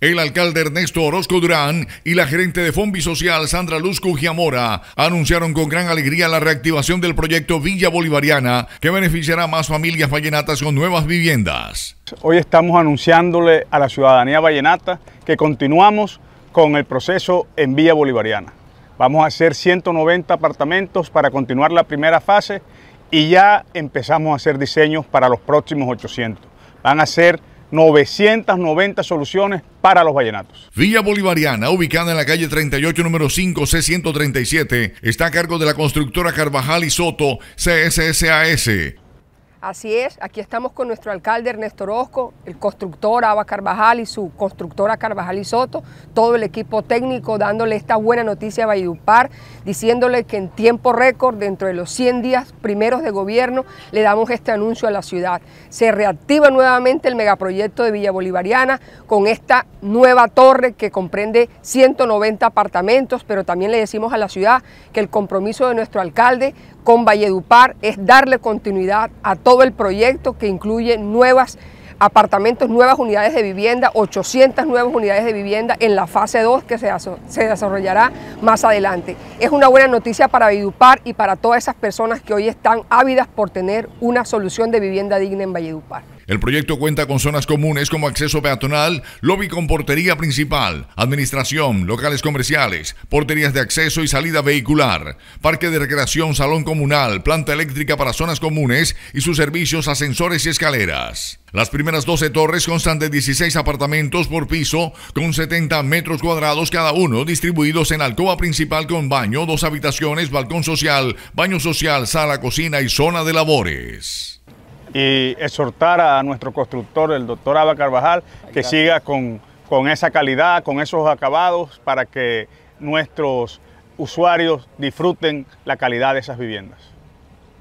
El alcalde Ernesto Orozco Durán y la gerente de Fombi Social Sandra Luz Cujiamora anunciaron con gran alegría la reactivación del proyecto Villa Bolivariana que beneficiará a más familias vallenatas con nuevas viviendas. Hoy estamos anunciándole a la ciudadanía vallenata que continuamos con el proceso en Villa Bolivariana. Vamos a hacer 190 apartamentos para continuar la primera fase y ya empezamos a hacer diseños para los próximos 800. Van a ser 990 soluciones para los vallenatos. Villa Bolivariana, ubicada en la calle 38, número 5, C137, está a cargo de la constructora Carvajal y Soto, CSSAS. Así es, aquí estamos con nuestro alcalde Ernesto Orozco, el constructor Aba Carvajal y su constructora Carvajal y Soto, todo el equipo técnico dándole esta buena noticia a Valledupar, diciéndole que en tiempo récord, dentro de los 100 días primeros de gobierno, le damos este anuncio a la ciudad. Se reactiva nuevamente el megaproyecto de Villa Bolivariana con esta nueva torre que comprende 190 apartamentos, pero también le decimos a la ciudad que el compromiso de nuestro alcalde con Valledupar es darle continuidad a todos todo el proyecto que incluye nuevos apartamentos, nuevas unidades de vivienda, 800 nuevas unidades de vivienda en la fase 2 que se, se, desarrollará más adelante. Es una buena noticia para Valledupar y para todas esas personas que hoy están ávidas por tener una solución de vivienda digna en Valledupar. El proyecto cuenta con zonas comunes como acceso peatonal, lobby con portería principal, administración, locales comerciales, porterías de acceso y salida vehicular, parque de recreación, salón comunal, planta eléctrica para zonas comunes y sus servicios ascensores y escaleras. Las primeras 12 torres constan de 16 apartamentos por piso con 70 metros cuadrados cada uno, distribuidos en alcoba principal con baño, dos habitaciones, balcón social, baño social, sala, cocina y zona de labores y exhortar a nuestro constructor, el doctor Ava Carvajal, que siga con esa calidad, con esos acabados, para que nuestros usuarios disfruten la calidad de esas viviendas.